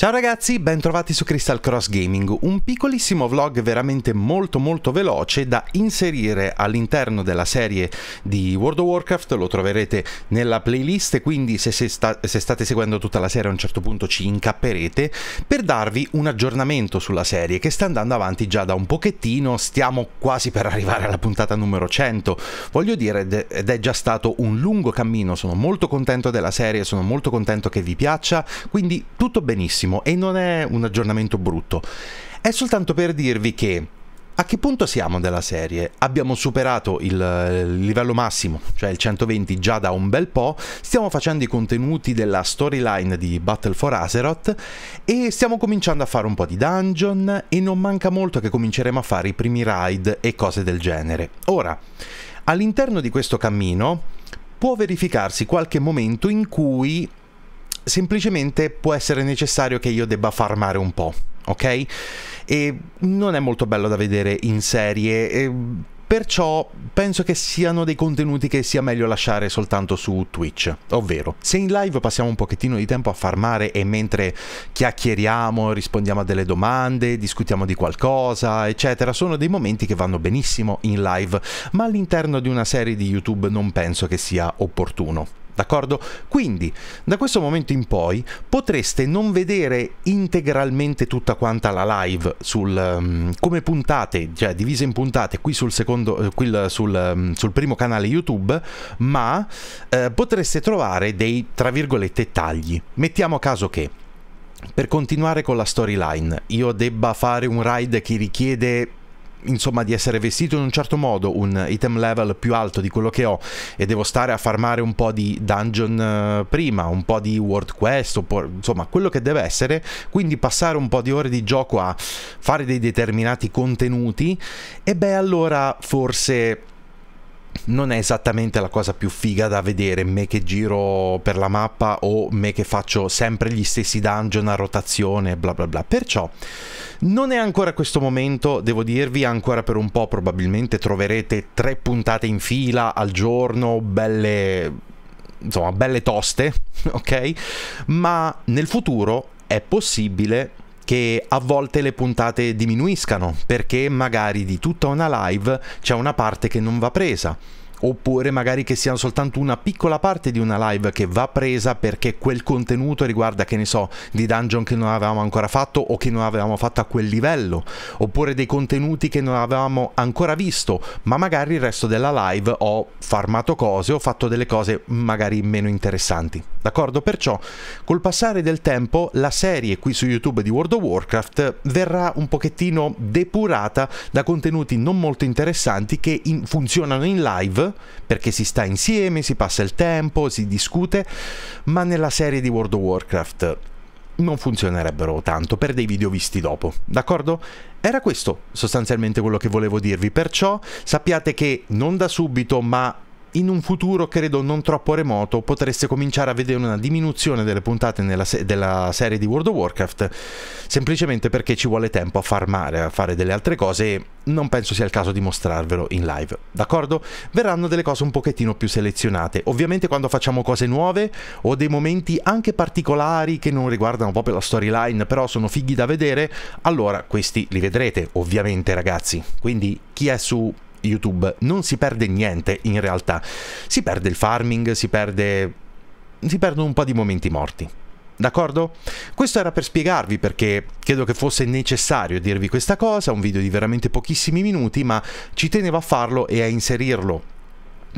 Ciao ragazzi, bentrovati su Crystal Cross Gaming, un piccolissimo vlog veramente molto molto veloce da inserire all'interno della serie di World of Warcraft, lo troverete nella playlist, quindi se, se, sta, se, state seguendo tutta la serie a un certo punto ci incapperete, per darvi un aggiornamento sulla serie che sta andando avanti già da un pochettino, stiamo quasi per arrivare alla puntata numero 100, voglio dire ed è già stato un lungo cammino, sono molto contento della serie, sono molto contento che vi piaccia, quindi tutto benissimo tantissimo e non è un aggiornamento brutto. È soltanto per dirvi che a che punto siamo della serie? Abbiamo superato il livello massimo, cioè il 120 già da un bel po', stiamo facendo i contenuti della storyline di Battle for Azeroth e stiamo cominciando a fare un po' di dungeon e non manca molto che cominceremo a fare i primi raid e cose del genere. Ora, all'interno di questo cammino può verificarsi qualche momento in cui semplicemente può essere necessario che io debba farmare un po', ok? E non è molto bello da vedere in serie. E perciò penso che siano dei contenuti che sia meglio lasciare soltanto su Twitch, ovvero se in live passiamo un pochettino di tempo a farmare e mentre chiacchieriamo, rispondiamo a delle domande, discutiamo di qualcosa, eccetera, sono dei momenti che vanno benissimo in live, ma all'interno di una serie di YouTube non penso che sia opportuno d'accordo? Quindi da questo momento in poi potreste non vedere integralmente tutta quanta la live sul, um, come puntate, cioè divise in puntate qui sul, secondo, eh, qui sul, um, sul primo canale YouTube, ma uh, potreste trovare dei, tra virgolette, tagli. Mettiamo a caso che per continuare con la storyline, io debba fare un ride che richiede insomma di essere vestito in un certo modo, un item level più alto di quello che ho e devo stare a farmare un po' di dungeon eh, prima, un po' di world quest, oppure, insomma quello che deve essere, quindi passare un po' di ore di gioco a fare dei determinati contenuti e beh allora forse non è esattamente la cosa più figa da vedere, me che giro per la mappa o me che faccio sempre gli stessi dungeon a rotazione, bla bla bla. Perciò non è ancora questo momento, devo dirvi, ancora per un po' probabilmente troverete tre puntate in fila al giorno, belle... insomma, belle toste, ok? Ma nel futuro è possibile che a volte le puntate diminuiscano perché magari di tutta una live c'è una parte che non va presa oppure magari che siano soltanto una piccola parte di una live che va presa perché quel contenuto riguarda, che ne so, di dungeon che non avevamo ancora fatto o che non avevamo fatto a quel livello, oppure dei contenuti che non avevamo ancora visto, ma magari il resto della live ho farmato cose, ho fatto delle cose magari meno interessanti. D'accordo? Perciò col passare del tempo la serie qui su YouTube di World of Warcraft verrà un pochettino depurata da contenuti non molto interessanti che in funzionano in live perché si sta insieme, si passa il tempo, si discute, ma nella serie di World of Warcraft non funzionerebbero tanto per dei video visti dopo, d'accordo? Era questo sostanzialmente quello che volevo dirvi, perciò sappiate che non da subito, ma in un futuro credo non troppo remoto potreste cominciare a vedere una diminuzione delle puntate se della serie di World of Warcraft, semplicemente perché ci vuole tempo a farmare, a fare delle altre cose e non penso sia il caso di mostrarvelo in live, d'accordo? Verranno delle cose un pochettino più selezionate, ovviamente quando facciamo cose nuove o dei momenti anche particolari che non riguardano proprio la storyline, però sono fighi da vedere, allora questi li vedrete, ovviamente ragazzi, quindi chi è su YouTube non si perde niente in realtà. Si perde il farming, si perde... si perdono un po' di momenti morti. D'accordo? Questo era per spiegarvi perché credo che fosse necessario dirvi questa cosa, un video di veramente pochissimi minuti, ma ci tenevo a farlo e a inserirlo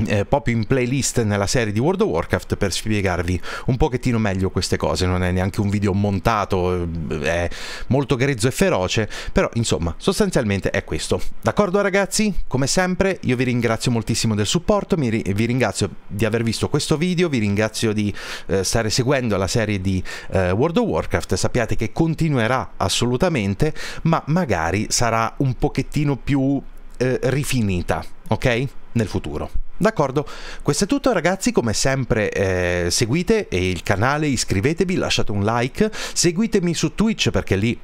eh, proprio in playlist nella serie di World of Warcraft per spiegarvi un pochettino meglio queste cose. Non è neanche un video montato, eh, è molto grezzo e feroce, però insomma, sostanzialmente è questo. D'accordo ragazzi? Come sempre io vi ringrazio moltissimo del supporto, ri vi ringrazio di aver visto questo video, vi ringrazio di eh, stare seguendo la serie di eh, World of Warcraft, sappiate che continuerà assolutamente, ma magari sarà un pochettino più eh, rifinita, ok? Nel futuro. D'accordo, questo è tutto ragazzi, come sempre eh, seguite il canale, iscrivetevi, lasciate un like, seguitemi su Twitch perché lì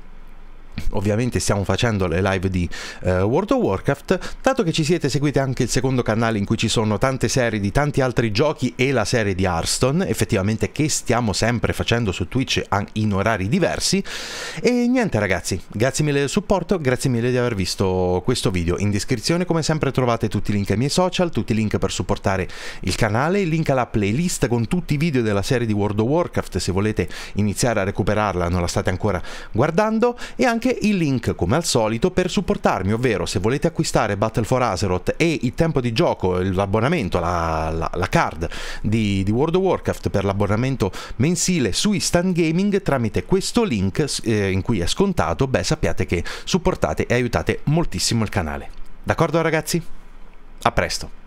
ovviamente stiamo facendo le live di eh, World of Warcraft, dato che ci siete seguite anche il secondo canale in cui ci sono tante serie di tanti altri giochi e la serie di Hearthstone, effettivamente che stiamo sempre facendo su Twitch in orari diversi. E niente ragazzi, grazie mille del supporto, grazie mille di aver visto questo video. In descrizione come sempre trovate tutti i link ai miei social, tutti i link per supportare il canale, il link alla playlist con tutti i video della serie di World of Warcraft se volete iniziare a recuperarla, non la state ancora guardando e anche anche il link come al solito per supportarmi, ovvero se volete acquistare Battle for Azeroth e il tempo di gioco, l'abbonamento, la, la, la, card di, di, World of Warcraft per l'abbonamento mensile su Instant Gaming tramite questo link eh, in cui è scontato, beh sappiate che supportate e aiutate moltissimo il canale. D'accordo ragazzi? A presto!